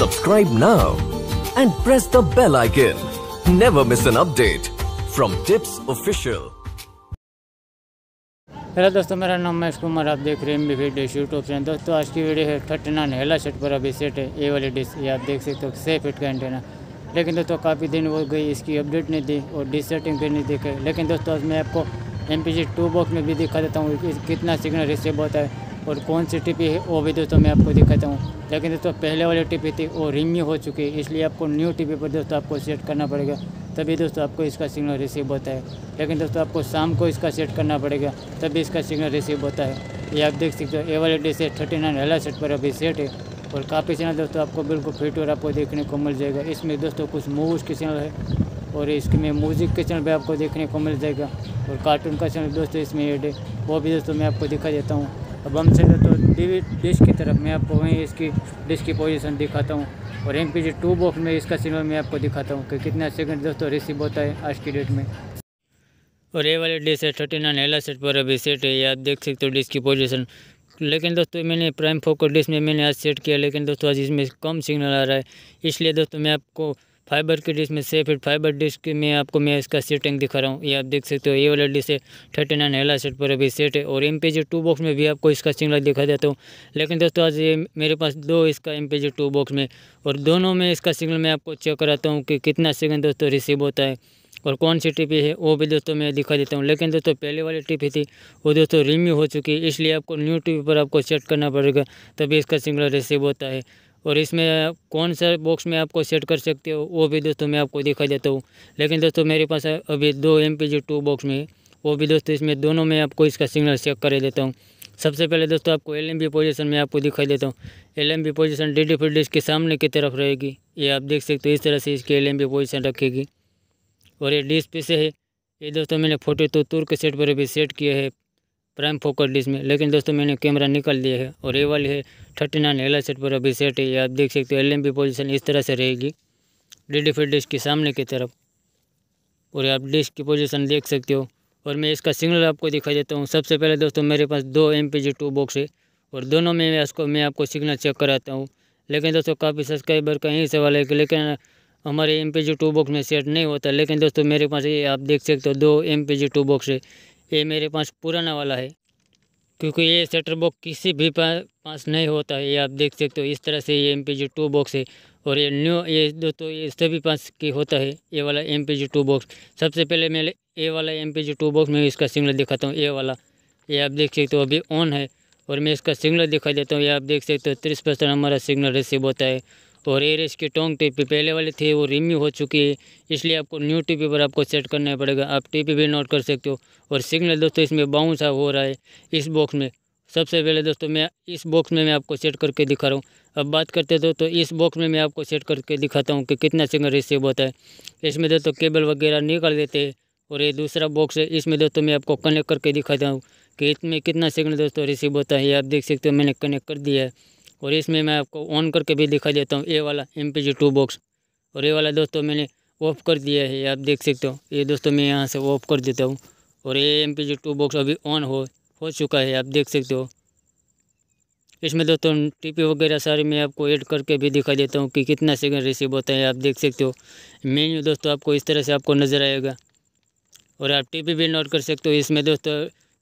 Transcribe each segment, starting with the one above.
Subscribe now and press the bell icon. Never miss an update from Tips Official. Hello दोस्तों मेरा नाम महेश कुमार आप देख रहे हैं M B dish YouTube channel दोस्तों आज की वीडियो है थर्टी नाइन हेला शर्ट पर अभी सेट है ए वाली डिश ये आप देख सकते हो सेफ फीट का एंटेना लेकिन दोस्तों काफ़ी दिन हो गई इसकी अपडेट नहीं दी और डिश सेटिंग भी नहीं दिखाई लेकिन दोस्तों आज मैं आपको M P G two box में भी दिखा देता हूँ कितना सिग्नल रिसीव होता है और कौन सी टिपी है वो भी दोस्तों मैं आपको दिखाता हूँ लेकिन दोस्तों पहले वाली टिपी थी वो रिंग हो चुकी है इसलिए आपको न्यू टिपी पर दोस्तों आपको सेट करना पड़ेगा तभी दोस्तों आपको इसका सिग्नल रिसीव होता है लेकिन दोस्तों आपको शाम को इसका सेट करना पड़ेगा तभी इसका सिग्नल रिसीव होता है ये आप देख सकते हो ए वाले डी से थर्टी नाइन हेला सेट पर अभी सेट है और काफ़ी सिग्नल दोस्तों आपको बिल्कुल फिट और आपको देखने को मिल जाएगा इसमें दोस्तों कुछ मूवज के चैनल है और इसमें म्यूज़िक के चैनल भी आपको देखने को मिल जाएगा और कार्टून का चैनल दोस्तों इसमें एड है वो भी दोस्तों मैं आपको दिखा देता हूँ अब हम से तो डिश की तरफ मैं आपको वहीं इसकी डिश की पोजीशन दिखाता हूँ और M P G two box में इसका सिल्वर मैं आपको दिखाता हूँ कि कितना सेकंड दोस्तों रिसीव होता है आज की डेट में और ये वाली डिश है थर्टी नाइन एला सेट पर अभी सेट है आप देख सकते हो डिश की पोजीशन लेकिन दोस्तों मैंने प्राइम फोकस डिश में मैंने आज सेट किया लेकिन दोस्तों आज इसमें कम सिग्नल आ रहा है इसलिए दोस्तों मैं आपको फाइबर की डिस्क में से फिर फाइबर डिस्क में आपको मैं इसका सेटिंग दिखा रहा हूँ ये आप देख सकते हो ये वाला डिस्क है थर्टी नाइन हेला सेट पर अभी सेट है और M P G two box में भी आपको इसका सिंगला दिखा देता हूँ लेकिन दोस्तों आज ये मेरे पास दो इसका M P G two box में और दोनों में इसका सिग्नल मैं आपको चेक कराता हूँ कि कितना सिग्नल दोस्तों रिसीव होता है और कौन सी टीपी है वो भी दोस्तों मैं दिखा देता हूँ लेकिन दोस्तों पहले वाली टीपी थी वो दोस्तों रिम्यू हो चुकी है इसलिए आपको न्यू टीपी पर आपको सेट करना पड़ेगा तभी इसका सिग्नल रिसीव होता है और इसमें कौन सा बॉक्स में आपको सेट कर सकते हो वो भी दोस्तों मैं आपको दिखा देता हूँ लेकिन दोस्तों मेरे पास अभी दो एम पी टू बॉक्स में वो भी दोस्तों इसमें दोनों में आपको इसका सिग्नल चेक कर देता हूँ सबसे पहले दोस्तों आपको एल एम बी पोजिशन में आपको दिखाई देता हूँ L M B position D D disk के सामने की तरफ रहेगी ये आप देख सकते हो इस तरह से इसकी एल एम बी पोजिशन रखेगी और ये डिस्प्ले से है ये दोस्तों मैंने फोटो तो तुर्क सेट पर भी सेट किया है प्राइम फोकस डिश में लेकिन दोस्तों मैंने कैमरा निकल लिया है और ये वाली है थर्टी नाइन एल सेट पर अभी सेट है आप देख सकते हो एल एम पोजिशन इस तरह से रहेगी डी डी डिश के सामने की तरफ और आप डिश की पोजीशन देख सकते हो और मैं इसका सिग्नल आपको दिखा देता हूँ सबसे पहले दोस्तों मेरे पास दो एम पी जी बॉक्स है और दोनों में इसको मैं आपको सिग्नल चेक कराता हूँ लेकिन दोस्तों काफ़ी सब्सक्राइबर का यही सवाल है कि लेकिन हमारे एम पी जी बॉक्स में सेट नहीं होता लेकिन दोस्तों मेरे पास ये आप देख सकते हो दो एम पी जी बॉक्स है ये मेरे पास पुराना वाला है क्योंकि ये सेटर बॉक्स किसी भी पास नहीं होता है ये आप देख सकते हो इस तरह से ये M P G two box है और ये न्यू ये दो तो ये सभी पास की होता है ये वाला M P G two box सबसे पहले मैं ए वाला M P G two box में इसका सिग्नल दिखाता हूँ ए वाला ये आप देख सकते हो अभी ऑन है और मैं इसका सिग्नल दिखा देता हूँ ये आप देख सकते हो तीस परसेंट हमारा सिग्नल रिसीव होता है और रेस की टोंग टीपी पहले वाले थे वो रिमी हो चुकी है इसलिए आपको न्यू टीपी पर आपको सेट करना पड़ेगा आप टीपी भी नोट कर सकते हो और सिग्नल दोस्तों इसमें बाउंस हो रहा है इस बॉक्स में सबसे पहले दोस्तों मैं इस बॉक्स में मैं आपको सेट करके दिखा रहा हूँ अब बात करते हैं तो इस बॉक्स में मैं आपको सेट करके दिखाता हूँ कि कितना सिग्नल रिसीव होता है इसमें दोस्तों केबल वगैरह निकाल देते हैं और ये दूसरा बॉक्स है इसमें दोस्तों मैं आपको कनेक्ट करके दिखाता हूँ कि इसमें कितना सिग्नल दोस्तों रिसीव होता है ये आप देख सकते हो मैंने कनेक्ट कर दिया है और इसमें मैं आपको ऑन करके भी दिखा देता हूँ ए वाला M P G two box और ये वाला दोस्तों मैंने ऑफ कर दिया है आप देख सकते हो ये दोस्तों मैं यहाँ से ऑफ कर देता हूँ और ये M P G two box अभी ऑन हो हो चुका है आप देख सकते हो इसमें दोस्तों टीपी वगैरह सारे मैं आपको ऐड करके भी दिखा देता हूँ कि कितना सेकंड रिसीव होता है आप देख सकते हो मेन्यू दोस्तों आपको इस तरह से आपको नज़र आएगा और आप टीपी भी नोट कर सकते हो इसमें दोस्तों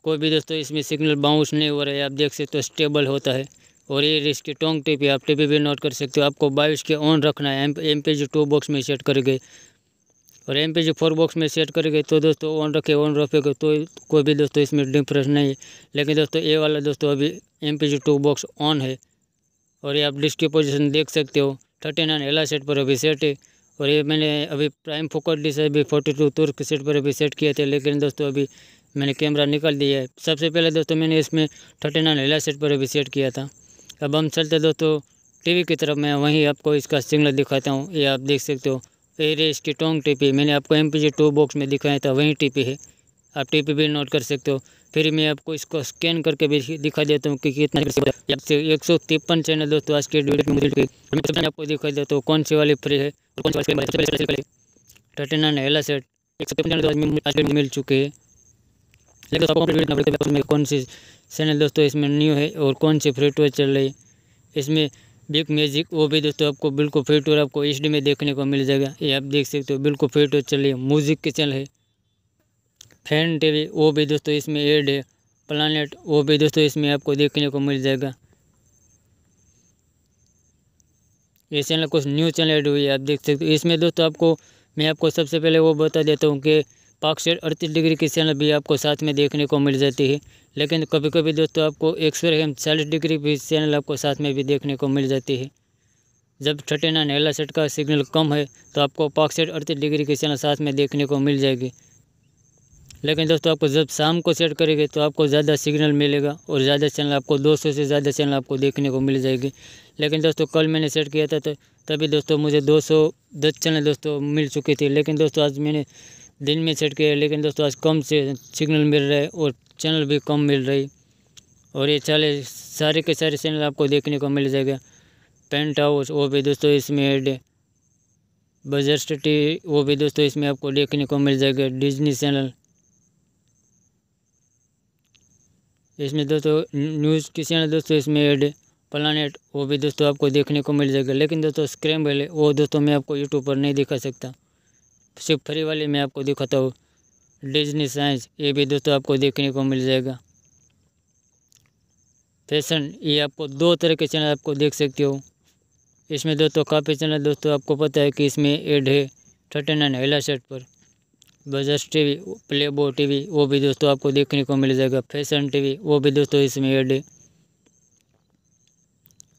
कोई भी दोस्तों इसमें सिग्नल बाउंस नहीं हो रहा है आप देख सकते हो स्टेबल होता है और ये इसकी टोंग टिप है आप टिप भी नोट कर सकते हो आपको बाईस के ऑन रखना है M P G two box में सेट गए और M P G four box में सेट गए तो दोस्तों ऑन रखे ऑन रखेगा तो कोई भी दोस्तों इसमें डिफरेंस नहीं है लेकिन दोस्तों ये वाला दोस्तों अभी M P G two box on है और ये आप डिस्क की पोजिशन देख सकते हो थर्टी नाइन एला सेट पर अभी सेट है और ये मैंने अभी प्राइम फोकस डिस अभी फोर्टी टू तुर्क सेट पर अभी सेट किए थे लेकिन दोस्तों अभी मैंने कैमरा निकाल दिया है सबसे पहले दोस्तों मैंने इसमें थर्टी नाइन एला सेट पर अभी सेट किया था अब हम चलते दोस्तों टीवी की तरफ मैं वहीं आपको इसका सिग्नल दिखाता हूँ ये आप देख सकते हो ये रे इसकी टोंग टीपी मैंने आपको एम पी टू बॉक्स में दिखाया था वहीं टीपी है आप टीपी भी नोट कर सकते हो फिर मैं आपको इसको स्कैन करके भी दिखा देता हूँ कि कितना एक सौ तिरपन चैनल दोस्तों आज की डेट में आपको दिखा देता हूँ कौन सी वाली फ्री है थर्टी नाइन एला सेट एक सौ तिरपन चैनल मिल चुके हैं लेकिन कौन सी चैनल दोस्तों इसमें न्यू है और कौन से टूर चल रही है इसमें बिग म्यूजिक वो भी दोस्तों आपको बिल्कुल फ्री टूर आपको एच में देखने को मिल जाएगा ये आप देख सकते हो बिल्कुल फ्री टूर चल रही है म्यूजिक के चैनल है फैन टी वो भी दोस्तों इसमें एड है प्लानट वो भी दोस्तों इसमें आपको देखने को मिल जाएगा ये चैनल कुछ न्यू चैनल एड हुई है आप देख सकते हो इसमें दोस्तों आपको मैं आपको सबसे पहले वो बता देता हूँ कि पाक सेट अड़तीस डिग्री की चैनल भी आपको साथ में देखने को मिल जाती है लेकिन कभी कभी दोस्तों आपको एक सौ एम चालीस डिग्री भी चैनल आपको साथ में भी देखने को मिल जाती है जब छठे ना नहला सेट का सिग्नल कम है तो आपको पाक सेट अड़तीस डिग्री की चैनल साथ में देखने को मिल जाएगी लेकिन दोस्तों आपको जब शाम को सेट करेंगे तो आपको ज़्यादा सिग्नल मिलेगा और ज़्यादा चैनल आपको 200 से ज़्यादा चैनल आपको देखने को मिल जाएगी लेकिन दोस्तों कल मैंने सेट किया था तो तभी दोस्तों मुझे 210 चैनल दोस्तों मिल चुके थे लेकिन दोस्तों आज मैंने दिन में सेट किया लेकिन दोस्तों आज कम से सिग्नल मिल रहा है और चैनल भी कम मिल रही और ये चले सारे के सारे चैनल आपको देखने को मिल जाएगा पेंट हाउस वो भी दोस्तों इसमें एड बजर स्टडी वो भी दोस्तों इसमें आपको देखने को मिल जाएगा डिजनी चैनल इसमें दोस्तों न्यूज़ की चैनल दोस्तों इसमें एड प्लानट वो भी दोस्तों आपको देखने को मिल जाएगा लेकिन दोस्तों स्क्रैम्बल है वो दोस्तों मैं आपको यूट्यूब पर नहीं दिखा सकता सिर्फ फ्री वाली में आपको दिखाता हूँ डिजनी साइंस ये भी दोस्तों आपको देखने को मिल जाएगा फैशन ये आपको दो तरह के चैनल आपको देख सकते हो इसमें दोस्तों काफ़ी चैनल दोस्तों आपको पता है कि इसमें एड है थर्टी नाइन हेला सेट पर बजाज टी वी प्ले बो टी वी वो भी दोस्तों आपको देखने को मिल जाएगा फैशन टी वी वो भी दोस्तों इसमें एड है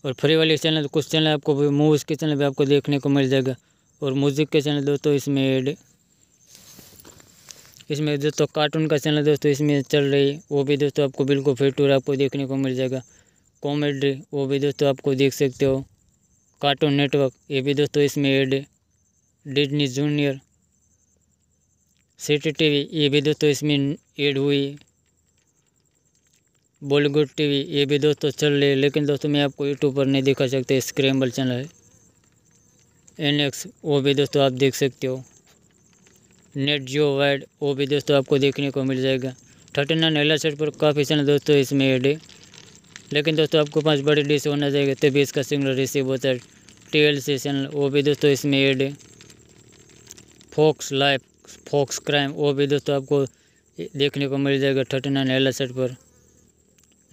और फ्री वाले चैनल कुछ चैनल आपको मूवीज़ के चैनल भी आपको देखने को मिल जाएगा और म्यूज़िक के चैनल दोस्तों इसमें ऐड इसमें दोस्तों कार्टून का चैनल दोस्तों इसमें चल रही है वो भी दोस्तों आपको बिल्कुल फिट टूर आपको देखने को मिल जाएगा कॉमेडी वो भी दोस्तों आपको देख सकते हो कार्टून नेटवर्क ये भी दोस्तों इसमें एड है डिजनी जूनियर सिटी टीवी ये भी दोस्तों इसमें एड हुई बॉलीवुड टीवी ये भी दोस्तों चल रही है लेकिन दोस्तों मैं आपको यूट्यूब पर नहीं दिखा सकते स्क्रैम्बल चैनल है एन एक्स वो भी दोस्तों आप देख सकते हो नेट जियो वाइड वो भी दोस्तों आपको देखने को मिल जाएगा थर्टी नाइन एल सेट पर काफ़ी सारे दोस्तों इसमें ऐड है लेकिन दोस्तों आपको पाँच बड़े डिश होना चाहिए तभी इसका सिग्नल रिसीव होता है टी एल सी चैनल वो भी दोस्तों इसमें ऐड है फोक्स लाइफ फोक्स क्राइम वो भी दोस्तों आपको देखने को मिल जाएगा थर्टी नाइन एल सेट पर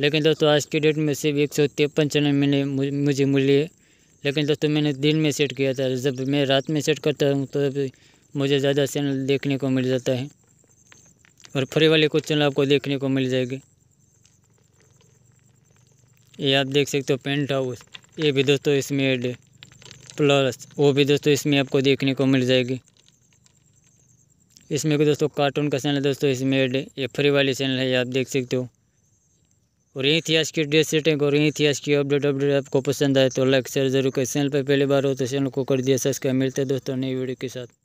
लेकिन दोस्तों आज के डेट में सिर्फ एक सौ तिरपन चैनल मैंने मुझे मिली है लेकिन दोस्तों मैंने दिन में सेट किया था जब मैं रात में सेट करता हूँ तो मुझे ज़्यादा चैनल देखने को मिल जाता है और फ्री वाले कुछ चैनल आपको देखने को मिल जाएगी ये आप देख सकते हो पेंट हाउस ये भी दोस्तों इसमें एड प्लस वो भी दोस्तों इसमें आपको देखने को मिल जाएगी इसमें भी दोस्तों कार्टून का चैनल दोस्तों इसमें एड ये फ्री वाले चैनल है ये आप देख सकते हो और यहीं थी आज की डे सेटिंग और यहीं थी आज की अपडेट अपडेट आपको पसंद आए तो लाइक शेयर जरूर करें चैनल पर पहली बार हो तो चैनल को कर दिया सब्सक्राइब मिलते हैं दोस्तों नई वीडियो के साथ